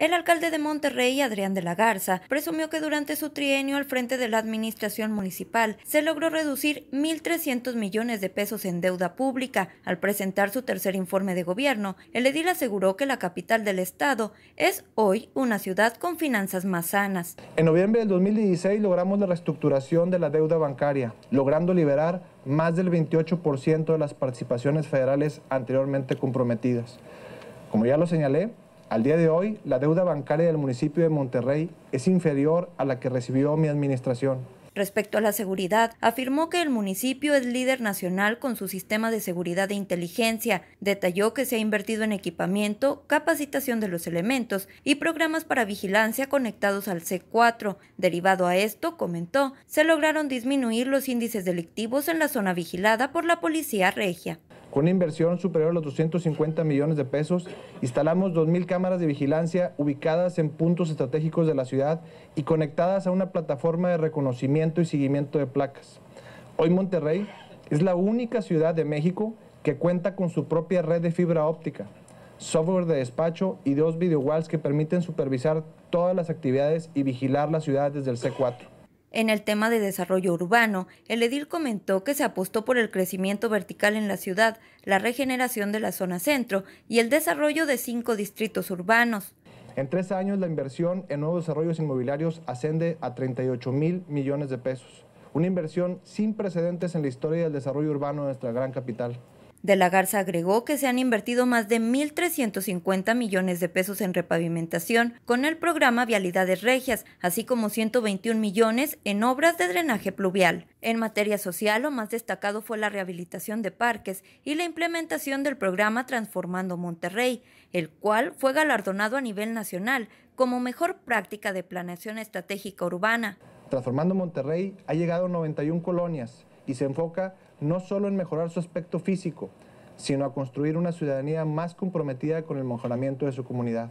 El alcalde de Monterrey, Adrián de la Garza, presumió que durante su trienio al frente de la administración municipal se logró reducir 1.300 millones de pesos en deuda pública. Al presentar su tercer informe de gobierno, el edil aseguró que la capital del estado es hoy una ciudad con finanzas más sanas. En noviembre del 2016 logramos la reestructuración de la deuda bancaria, logrando liberar más del 28% de las participaciones federales anteriormente comprometidas. Como ya lo señalé, al día de hoy, la deuda bancaria del municipio de Monterrey es inferior a la que recibió mi administración. Respecto a la seguridad, afirmó que el municipio es líder nacional con su sistema de seguridad e inteligencia. Detalló que se ha invertido en equipamiento, capacitación de los elementos y programas para vigilancia conectados al C4. Derivado a esto, comentó, se lograron disminuir los índices delictivos en la zona vigilada por la policía regia. Con una inversión superior a los 250 millones de pesos, instalamos 2.000 cámaras de vigilancia ubicadas en puntos estratégicos de la ciudad y conectadas a una plataforma de reconocimiento y seguimiento de placas. Hoy Monterrey es la única ciudad de México que cuenta con su propia red de fibra óptica, software de despacho y dos video walls que permiten supervisar todas las actividades y vigilar la ciudad desde el C4. En el tema de desarrollo urbano, el edil comentó que se apostó por el crecimiento vertical en la ciudad, la regeneración de la zona centro y el desarrollo de cinco distritos urbanos. En tres años, la inversión en nuevos desarrollos inmobiliarios asciende a 38 mil millones de pesos, una inversión sin precedentes en la historia del desarrollo urbano de nuestra gran capital. De la Garza agregó que se han invertido más de 1.350 millones de pesos en repavimentación con el programa Vialidades Regias, así como 121 millones en obras de drenaje pluvial. En materia social, lo más destacado fue la rehabilitación de parques y la implementación del programa Transformando Monterrey, el cual fue galardonado a nivel nacional como mejor práctica de planeación estratégica urbana. Transformando Monterrey ha llegado a 91 colonias y se enfoca no solo en mejorar su aspecto físico, sino a construir una ciudadanía más comprometida con el mejoramiento de su comunidad.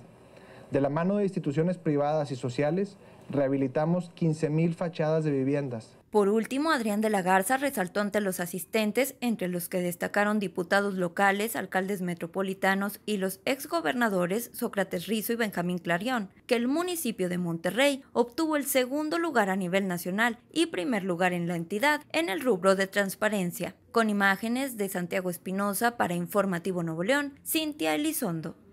De la mano de instituciones privadas y sociales, Rehabilitamos 15.000 fachadas de viviendas. Por último, Adrián de la Garza resaltó ante los asistentes, entre los que destacaron diputados locales, alcaldes metropolitanos y los exgobernadores Sócrates Rizo y Benjamín Clarión, que el municipio de Monterrey obtuvo el segundo lugar a nivel nacional y primer lugar en la entidad en el rubro de transparencia. Con imágenes de Santiago Espinosa para Informativo Nuevo León, Cintia Elizondo.